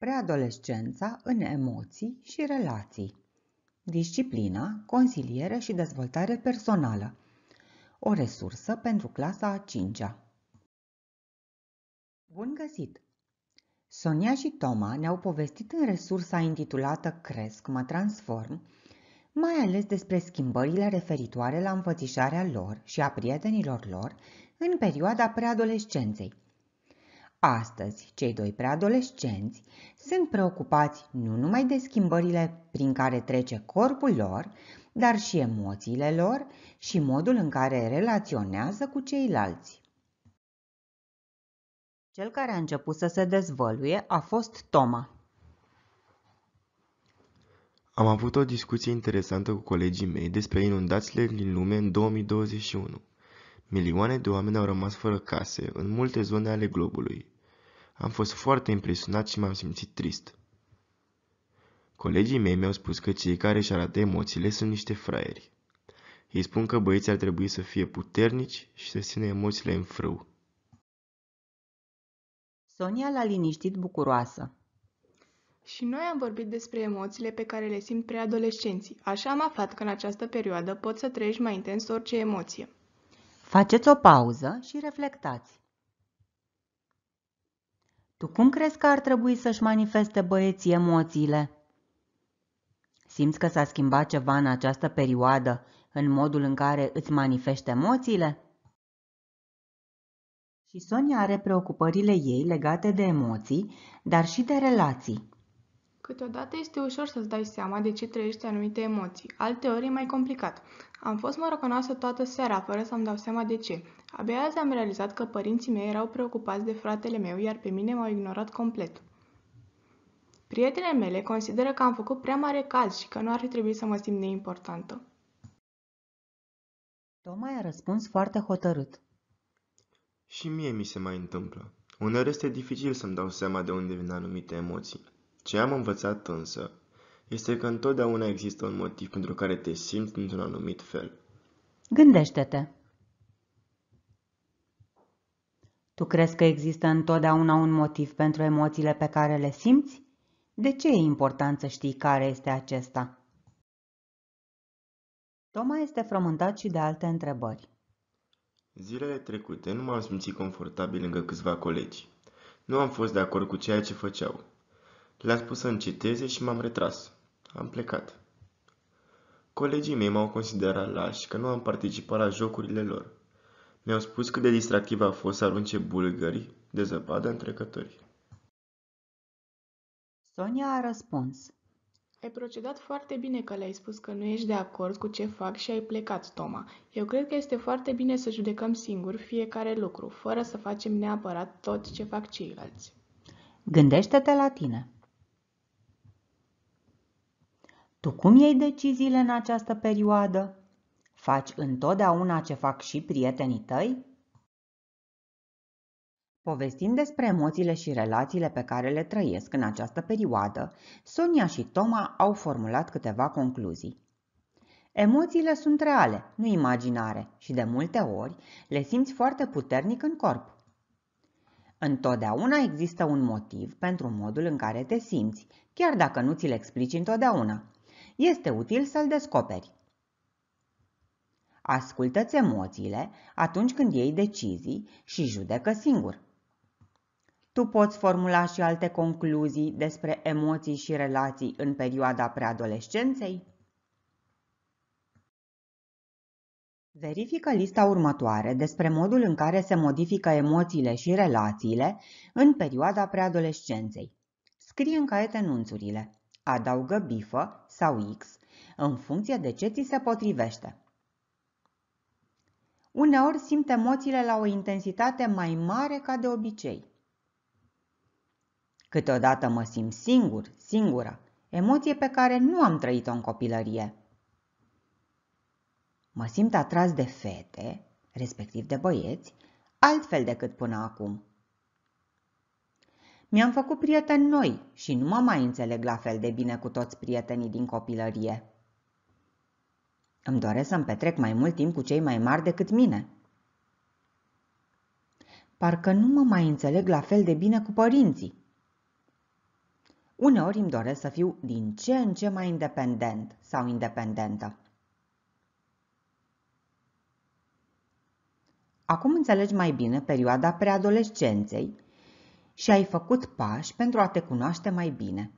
preadolescența în emoții și relații, disciplina, consiliere și dezvoltare personală, o resursă pentru clasa a 5-a. Bun găsit! Sonia și Toma ne-au povestit în resursa intitulată Cresc, mă transform, mai ales despre schimbările referitoare la înfățișarea lor și a prietenilor lor în perioada preadolescenței, Astăzi, cei doi preadolescenți sunt preocupați nu numai de schimbările prin care trece corpul lor, dar și emoțiile lor și modul în care relaționează cu ceilalți. Cel care a început să se dezvăluie a fost Toma. Am avut o discuție interesantă cu colegii mei despre inundațiile din lume în 2021. Milioane de oameni au rămas fără case în multe zone ale globului. Am fost foarte impresionat și m-am simțit trist. Colegii mei mi-au spus că cei care își arată emoțiile sunt niște fraieri. Ei spun că băieții ar trebui să fie puternici și să țină emoțiile în frâu. Sonia l-a liniștit bucuroasă. Și noi am vorbit despre emoțiile pe care le simt preadolescenții. Așa am aflat că în această perioadă poți să trăiești mai intens orice emoție. Faceți o pauză și reflectați. Tu cum crezi că ar trebui să-și manifeste băieții emoțiile? Simți că s-a schimbat ceva în această perioadă, în modul în care îți manifeste emoțiile? Și Sonia are preocupările ei legate de emoții, dar și de relații. Câteodată este ușor să-ți dai seama de ce trăiești anumite emoții, alteori e mai complicat. Am fost morocănoasă toată seara, fără să-mi dau seama de ce. Abia azi am realizat că părinții mei erau preocupați de fratele meu, iar pe mine m-au ignorat complet. Prietenele mele consideră că am făcut prea mare caz și că nu ar fi trebuit să mă simt neimportantă. Toma a răspuns foarte hotărât. Și mie mi se mai întâmplă. Uneori este dificil să-mi dau seama de unde vin anumite emoții. Ce am învățat însă este că întotdeauna există un motiv pentru care te simți într-un anumit fel. Gândește-te! Tu crezi că există întotdeauna un motiv pentru emoțiile pe care le simți? De ce e important să știi care este acesta? Toma este frământat și de alte întrebări. Zilele trecute nu m-am simțit confortabil lângă câțiva colegi. Nu am fost de acord cu ceea ce făceau. Le-a spus să înceteze și m-am retras. Am plecat. Colegii mei m-au considerat lași că nu am participat la jocurile lor. Mi-au spus cât de distractiv a fost să arunce bulgări de zăpadă în trecători. Sonia a răspuns. Ai procedat foarte bine că le-ai spus că nu ești de acord cu ce fac și ai plecat, Toma. Eu cred că este foarte bine să judecăm singur fiecare lucru, fără să facem neapărat tot ce fac ceilalți. Gândește-te la tine. Tu cum iei deciziile în această perioadă? Faci întotdeauna ce fac și prietenii tăi? Povestind despre emoțiile și relațiile pe care le trăiesc în această perioadă, Sonia și Toma au formulat câteva concluzii. Emoțiile sunt reale, nu imaginare, și de multe ori le simți foarte puternic în corp. Întotdeauna există un motiv pentru modul în care te simți, chiar dacă nu ți-l explici întotdeauna, este util să-l descoperi. Ascultă-ți emoțiile atunci când iei decizii și judecă singur. Tu poți formula și alte concluzii despre emoții și relații în perioada preadolescenței? Verifică lista următoare despre modul în care se modifică emoțiile și relațiile în perioada preadolescenței. Scrie în caiete nunțurile adaugă bifă sau X, în funcție de ce ți se potrivește. Uneori simt emoțiile la o intensitate mai mare ca de obicei. Câteodată mă simt singur, singură, emoție pe care nu am trăit-o în copilărie. Mă simt atras de fete, respectiv de băieți, altfel decât până acum. Mi-am făcut prieteni noi și nu mă mai înțeleg la fel de bine cu toți prietenii din copilărie. Îmi doresc să-mi petrec mai mult timp cu cei mai mari decât mine. Parcă nu mă mai înțeleg la fel de bine cu părinții. Uneori îmi doresc să fiu din ce în ce mai independent sau independentă. Acum înțelegi mai bine perioada preadolescenței și ai făcut pași pentru a te cunoaște mai bine.